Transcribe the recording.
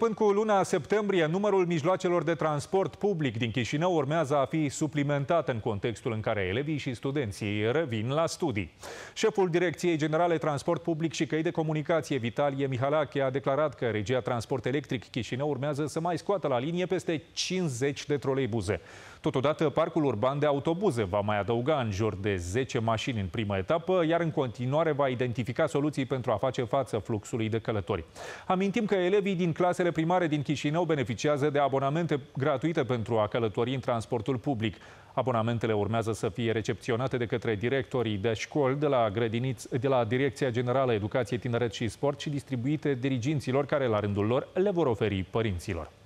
Începând cu luna septembrie, numărul mijloacelor de transport public din Chișinău urmează a fi suplimentat în contextul în care elevii și studenții revin la studii. Șeful Direcției Generale Transport Public și Căi de Comunicație, Vitalie Mihalache, a declarat că regia Transport Electric Chișinău urmează să mai scoată la linie peste 50 de troleibuze. Totodată, parcul urban de autobuze va mai adăuga în jur de 10 mașini în prima etapă, iar în continuare va identifica soluții pentru a face față fluxului de călători. Amintim că elevii din clasele Serviciile primare din Chișinău beneficiază de abonamente gratuite pentru a călători în transportul public. Abonamentele urmează să fie recepționate de către directorii de școli de la, grădiniț, de la Direcția Generală Educație, Tineret și Sport și distribuite diriginților care, la rândul lor, le vor oferi părinților.